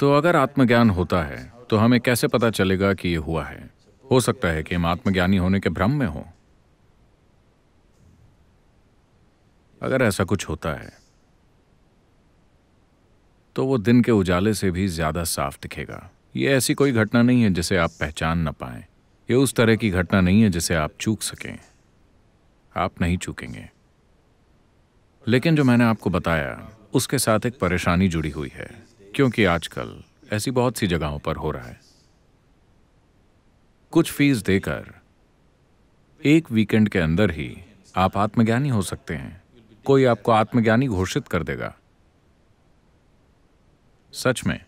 तो अगर आत्मज्ञान होता है तो हमें कैसे पता चलेगा कि यह हुआ है हो सकता है कि हम आत्मज्ञानी होने के भ्रम में हों अगर ऐसा कुछ होता है तो वो दिन के उजाले से भी ज्यादा साफ दिखेगा ये ऐसी कोई घटना नहीं है जिसे आप पहचान ना पाए ये उस तरह की घटना नहीं है जिसे आप चूक सकें आप नहीं चूकेंगे लेकिन जो मैंने आपको बताया उसके साथ एक परेशानी जुड़ी हुई है क्योंकि आजकल ऐसी बहुत सी जगहों पर हो रहा है कुछ फीस देकर एक वीकेंड के अंदर ही आप आत्मज्ञानी हो सकते हैं कोई आपको आत्मज्ञानी घोषित कर देगा सच में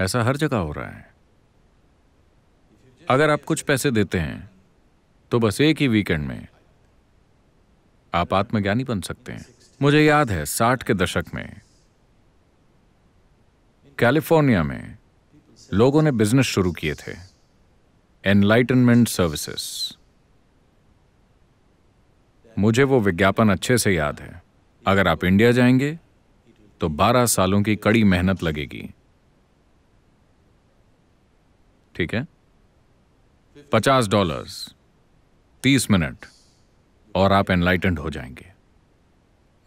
ऐसा हर जगह हो रहा है अगर आप कुछ पैसे देते हैं तो बस एक ही वीकेंड में आप आत्मज्ञानी बन सकते हैं मुझे याद है साठ के दशक में कैलिफोर्निया में लोगों ने बिजनेस शुरू किए थे एनलाइटनमेंट सर्विसेस मुझे वो विज्ञापन अच्छे से याद है अगर आप इंडिया जाएंगे तो 12 सालों की कड़ी मेहनत लगेगी ठीक है 50 डॉलर्स 30 मिनट और आप एनलाइटेंड हो जाएंगे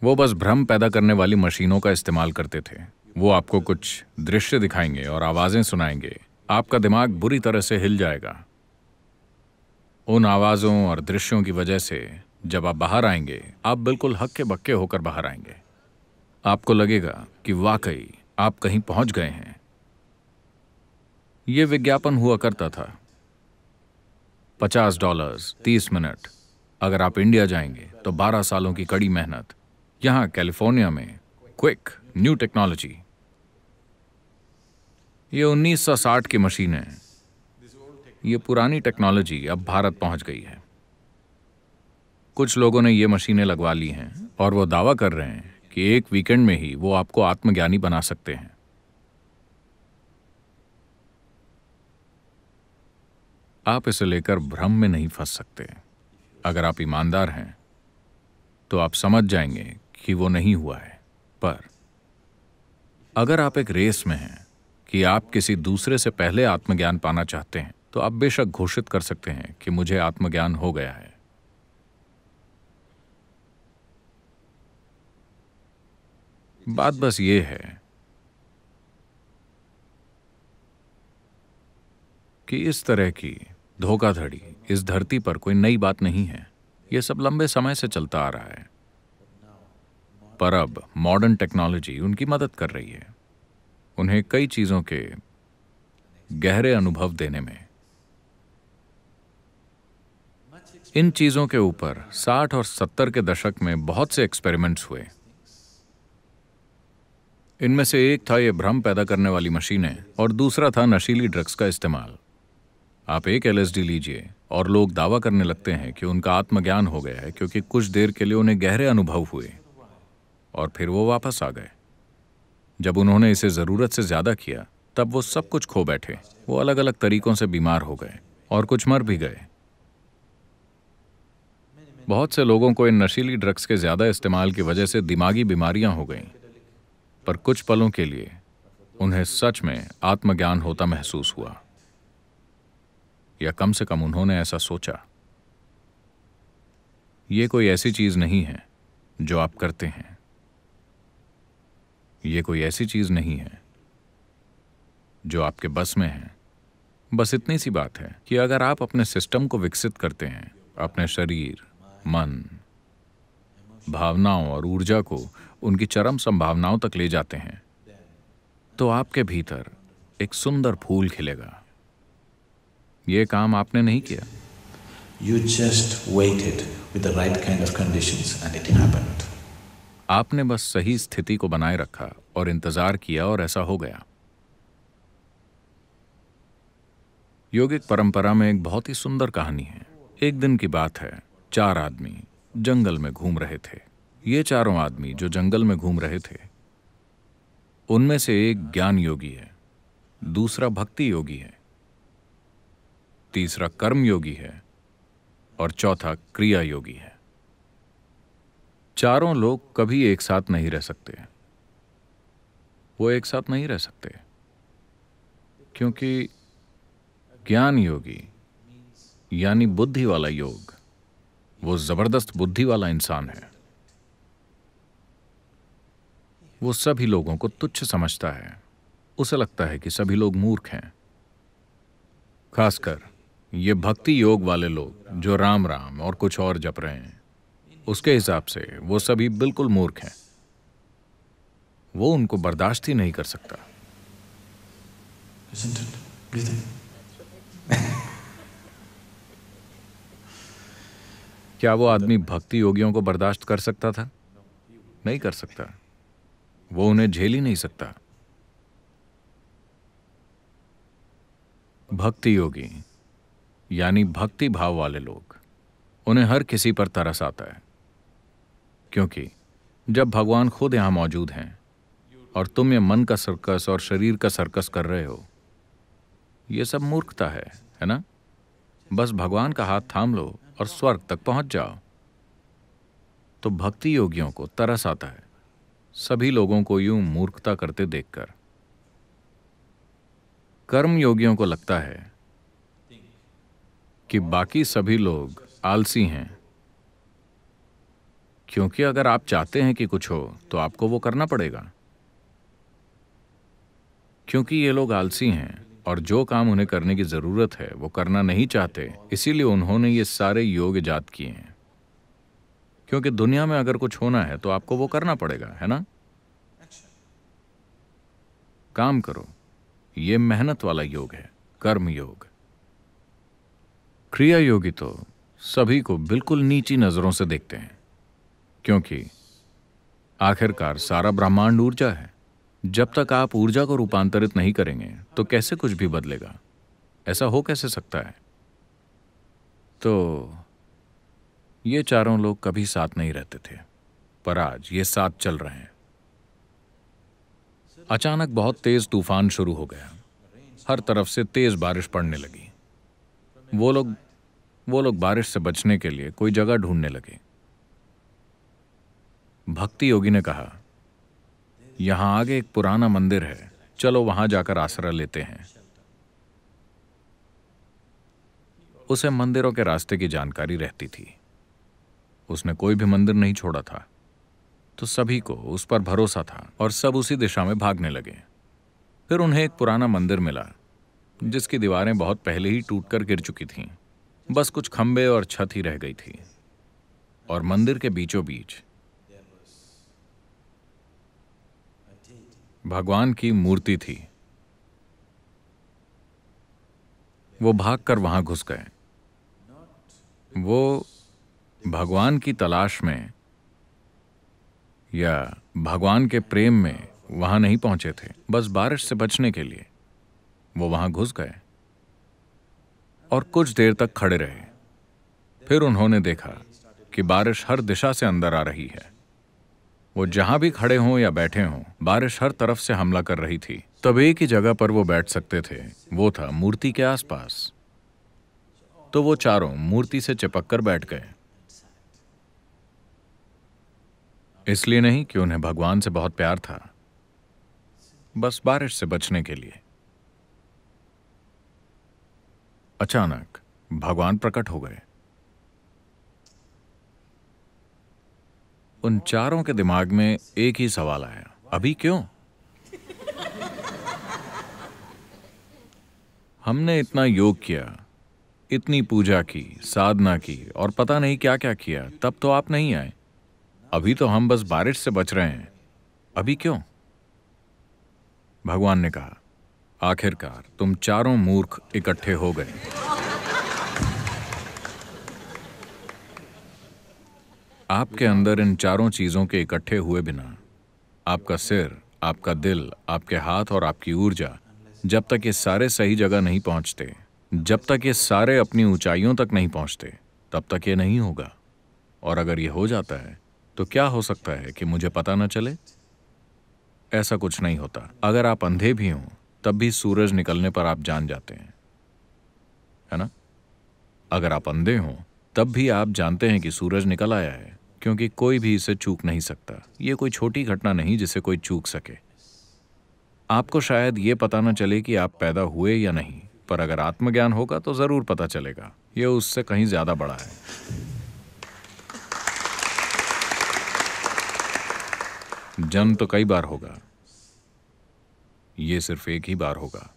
वो बस भ्रम पैदा करने वाली मशीनों का इस्तेमाल करते थे वो आपको कुछ दृश्य दिखाएंगे और आवाज़ें सुनाएंगे आपका दिमाग बुरी तरह से हिल जाएगा उन आवाज़ों और दृश्यों की वजह से जब आप बाहर आएंगे आप बिल्कुल हक्के बक्के होकर बाहर आएंगे आपको लगेगा कि वाकई आप कहीं पहुंच गए हैं यह विज्ञापन हुआ करता था पचास डॉलर्स तीस मिनट अगर आप इंडिया जाएंगे तो बारह सालों की कड़ी मेहनत यहां कैलिफोर्निया में क्विक न्यू टेक्नोलॉजी ये 1960 की मशीन है ये पुरानी टेक्नोलॉजी अब भारत पहुंच गई है कुछ लोगों ने ये मशीनें लगवा ली हैं और वो दावा कर रहे हैं कि एक वीकेंड में ही वो आपको आत्मज्ञानी बना सकते हैं आप इसे लेकर भ्रम में नहीं फंस सकते अगर आप ईमानदार हैं तो आप समझ जाएंगे कि वो नहीं हुआ है पर अगर आप एक रेस में हैं कि आप किसी दूसरे से पहले आत्मज्ञान पाना चाहते हैं तो आप बेशक घोषित कर सकते हैं कि मुझे आत्मज्ञान हो गया है बात बस ये है कि इस तरह की धोखाधड़ी इस धरती पर कोई नई बात नहीं है यह सब लंबे समय से चलता आ रहा है पर अब मॉडर्न टेक्नोलॉजी उनकी मदद कर रही है उन्हें कई चीज़ों के गहरे अनुभव देने में इन चीज़ों के ऊपर 60 और 70 के दशक में बहुत से एक्सपेरिमेंट्स हुए इनमें से एक था ये भ्रम पैदा करने वाली मशीनें और दूसरा था नशीली ड्रग्स का इस्तेमाल आप एक एलएसडी लीजिए और लोग दावा करने लगते हैं कि उनका आत्मज्ञान हो गया है क्योंकि कुछ देर के लिए उन्हें गहरे अनुभव हुए और फिर वो वापस आ गए जब उन्होंने इसे ज़रूरत से ज़्यादा किया तब वो सब कुछ खो बैठे वो अलग अलग तरीकों से बीमार हो गए और कुछ मर भी गए बहुत से लोगों को इन नशीली ड्रग्स के ज़्यादा इस्तेमाल की वजह से दिमागी बीमारियां हो गईं पर कुछ पलों के लिए उन्हें सच में आत्मज्ञान होता महसूस हुआ या कम से कम उन्होंने ऐसा सोचा ये कोई ऐसी चीज़ नहीं है जो आप करते हैं ये कोई ऐसी चीज़ नहीं है जो आपके बस में है बस इतनी सी बात है कि अगर आप अपने सिस्टम को विकसित करते हैं अपने शरीर मन भावनाओं और ऊर्जा को उनकी चरम संभावनाओं तक ले जाते हैं तो आपके भीतर एक सुंदर फूल खिलेगा ये काम आपने नहीं किया you just waited with the right kind of conditions and it happened आपने बस सही स्थिति को बनाए रखा और इंतजार किया और ऐसा हो गया योगिक परंपरा में एक बहुत ही सुंदर कहानी है एक दिन की बात है चार आदमी जंगल में घूम रहे थे ये चारों आदमी जो जंगल में घूम रहे थे उनमें से एक ज्ञान योगी है दूसरा भक्ति योगी है तीसरा कर्म योगी है और चौथा क्रिया योगी है चारों लोग कभी एक साथ नहीं रह सकते वो एक साथ नहीं रह सकते क्योंकि ज्ञान योगी यानी बुद्धि वाला योग वो जबरदस्त बुद्धि वाला इंसान है वो सभी लोगों को तुच्छ समझता है उसे लगता है कि सभी लोग मूर्ख हैं खासकर ये भक्ति योग वाले लोग जो राम राम और कुछ और जप रहे हैं उसके हिसाब से वो सभी बिल्कुल मूर्ख हैं वो उनको बर्दाश्त ही नहीं कर सकता क्या वो आदमी भक्ति योगियों को बर्दाश्त कर सकता था नहीं कर सकता वो उन्हें झेल ही नहीं सकता भक्ति योगी यानी भक्ति भाव वाले लोग उन्हें हर किसी पर तरस आता है क्योंकि जब भगवान खुद यहाँ मौजूद हैं और तुम ये मन का सर्कस और शरीर का सर्कस कर रहे हो ये सब मूर्खता है है ना बस भगवान का हाथ थाम लो और स्वर्ग तक पहुंच जाओ तो भक्ति योगियों को तरस आता है सभी लोगों को यूं मूर्खता करते देखकर कर्म योगियों को लगता है कि बाकी सभी लोग आलसी हैं क्योंकि अगर आप चाहते हैं कि कुछ हो तो आपको वो करना पड़ेगा क्योंकि ये लोग आलसी हैं और जो काम उन्हें करने की ज़रूरत है वो करना नहीं चाहते इसीलिए उन्होंने ये सारे योग ईजाद किए हैं क्योंकि दुनिया में अगर कुछ होना है तो आपको वो करना पड़ेगा है ना काम करो ये मेहनत वाला योग है कर्म योग क्रिया योगी तो सभी को बिल्कुल नीची नज़रों से देखते हैं क्योंकि आखिरकार सारा ब्रह्मांड ऊर्जा है जब तक आप ऊर्जा को रूपांतरित नहीं करेंगे तो कैसे कुछ भी बदलेगा ऐसा हो कैसे सकता है तो ये चारों लोग कभी साथ नहीं रहते थे पर आज ये साथ चल रहे हैं अचानक बहुत तेज तूफान शुरू हो गया हर तरफ से तेज बारिश पड़ने लगी वो लोग वो लोग बारिश से बचने के लिए कोई जगह ढूंढने लगे भक्ति योगी ने कहा यहां आगे एक पुराना मंदिर है चलो वहां जाकर आश्रय लेते हैं उसे मंदिरों के रास्ते की जानकारी रहती थी उसने कोई भी मंदिर नहीं छोड़ा था तो सभी को उस पर भरोसा था और सब उसी दिशा में भागने लगे फिर उन्हें एक पुराना मंदिर मिला जिसकी दीवारें बहुत पहले ही टूटकर गिर चुकी थीं बस कुछ खंबे और छत ही रह गई थी और मंदिर के बीचों बीच भगवान की मूर्ति थी वो भागकर वहां घुस गए वो भगवान की तलाश में या भगवान के प्रेम में वहां नहीं पहुंचे थे बस बारिश से बचने के लिए वो वहां घुस गए और कुछ देर तक खड़े रहे फिर उन्होंने देखा कि बारिश हर दिशा से अंदर आ रही है वो जहाँ भी खड़े हों या बैठे हों बारिश हर तरफ से हमला कर रही थी तब एक ही जगह पर वो बैठ सकते थे वो था मूर्ति के आसपास तो वो चारों मूर्ति से चिपक कर बैठ गए इसलिए नहीं कि उन्हें भगवान से बहुत प्यार था बस बारिश से बचने के लिए अचानक भगवान प्रकट हो गए उन चारों के दिमाग में एक ही सवाल आया अभी क्यों हमने इतना योग किया इतनी पूजा की साधना की और पता नहीं क्या क्या किया तब तो आप नहीं आए अभी तो हम बस बारिश से बच रहे हैं अभी क्यों भगवान ने कहा आखिरकार तुम चारों मूर्ख इकट्ठे हो गए आपके अंदर इन चारों चीजों के इकट्ठे हुए बिना आपका सिर आपका दिल आपके हाथ और आपकी ऊर्जा जब तक ये सारे सही जगह नहीं पहुंचते जब तक ये सारे अपनी ऊंचाइयों तक नहीं पहुंचते तब तक ये नहीं होगा और अगर ये हो जाता है तो क्या हो सकता है कि मुझे पता ना चले ऐसा कुछ नहीं होता अगर आप अंधे भी हों तब भी सूरज निकलने पर आप जान जाते हैं है ना अगर आप अंधे हों तब भी आप जानते हैं कि सूरज निकल आया है क्योंकि कोई भी इसे चूक नहीं सकता ये कोई छोटी घटना नहीं जिसे कोई चूक सके आपको शायद ये पता न चले कि आप पैदा हुए या नहीं पर अगर आत्मज्ञान होगा तो ज़रूर पता चलेगा यह उससे कहीं ज़्यादा बड़ा है जन्म तो कई बार होगा ये सिर्फ एक ही बार होगा